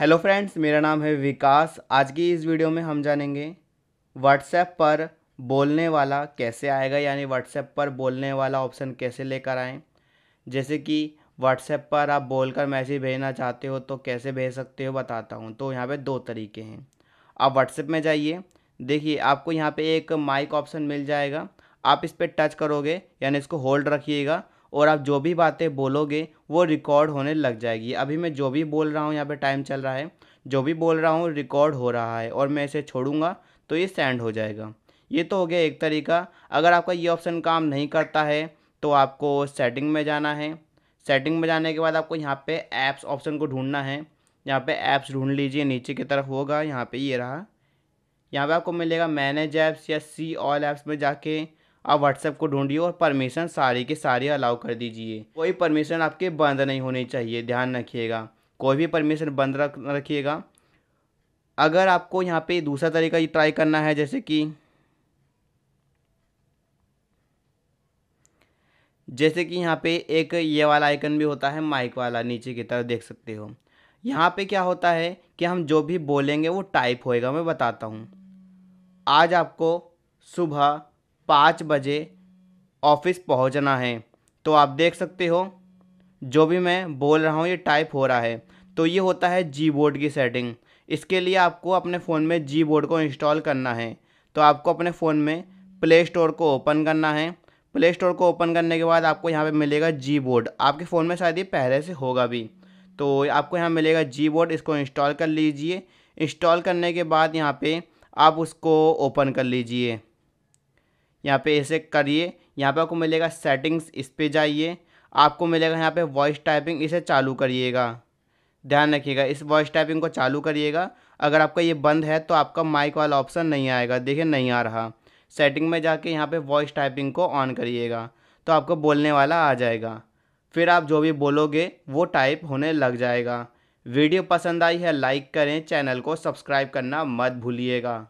hello friends मेरा नाम है विकास आज की इस वीडियो में हम जानेंगे व्हाट्सएप पर बोलने वाला कैसे आएगा यानी व्हाट्सएप पर बोलने वाला ऑप्शन कैसे लेकर आएँ जैसे कि व्हाट्सएप पर आप बोलकर मैसेज भेजना चाहते हो तो कैसे भेज सकते हो बताता हूँ तो यहाँ पे दो तरीके हैं आप व्हाट्सएप में जाइए देखिए आपको यहाँ पर एक माइक ऑप्शन मिल जाएगा आप इस पर टच करोगे यानी इसको होल्ड रखिएगा और आप जो भी बातें बोलोगे वो रिकॉर्ड होने लग जाएगी अभी मैं जो भी बोल रहा हूँ यहाँ पे टाइम चल रहा है जो भी बोल रहा हूँ रिकॉर्ड हो रहा है और मैं इसे छोड़ूंगा तो ये सेंड हो जाएगा ये तो हो गया एक तरीका अगर आपका ये ऑप्शन काम नहीं करता है तो आपको सेटिंग में जाना है सेटिंग में जाने के बाद आपको यहाँ पर ऐप्स ऑप्शन को ढूंढना है यहाँ पर ऐप्स ढूंढ लीजिए नीचे की तरफ होगा यहाँ पर ये रहा यहाँ पर आपको मिलेगा मैनेज ऐप्स या सी ऑल ऐप्स में जाके आप व्हाट्सएप को ढूंढिए और परमिशन सारी के सारी अलाउ कर दीजिए कोई परमिशन आपके बंद नहीं होनी चाहिए ध्यान रखिएगा कोई भी परमिशन बंद रख रखिएगा अगर आपको यहाँ पे दूसरा तरीका ट्राई करना है जैसे कि जैसे कि यहाँ पे एक ये वाला आइकन भी होता है माइक वाला नीचे की तरफ देख सकते हो यहाँ पे क्या होता है कि हम जो भी बोलेंगे वो टाइप होएगा मैं बताता हूँ आज आपको सुबह पाँच बजे ऑफिस पहुंचना है तो आप देख सकते हो जो भी मैं बोल रहा हूँ ये टाइप हो रहा है तो ये होता है जी बोर्ड की सेटिंग इसके लिए आपको अपने फ़ोन में जी बोर्ड को इंस्टॉल करना है तो आपको अपने फ़ोन में प्ले स्टोर को ओपन करना है प्ले स्टोर को ओपन करने के बाद आपको यहाँ पे मिलेगा जी बोर्ड आपके फ़ोन में शायद ये पहले से होगा भी तो आपको यहाँ मिलेगा जी बोर्ड इसको इंस्टॉल कर लीजिए इंस्टॉल करने के बाद यहाँ पे आप उसको ओपन कर लीजिए यहाँ पे इसे करिए यहाँ पे आपको मिलेगा सेटिंग्स इस पर जाइए आपको मिलेगा यहाँ पे वॉइस टाइपिंग इसे चालू करिएगा ध्यान रखिएगा इस वॉइस टाइपिंग को चालू करिएगा अगर आपका ये बंद है तो आपका माइक वाला ऑप्शन नहीं आएगा देखिए नहीं आ रहा सेटिंग में जाके यहाँ पे वॉइस टाइपिंग को ऑन करिएगा तो आपको बोलने वाला आ जाएगा फिर आप जो भी बोलोगे वो टाइप होने लग जाएगा वीडियो पसंद आई है लाइक करें चैनल को सब्सक्राइब करना मत भूलिएगा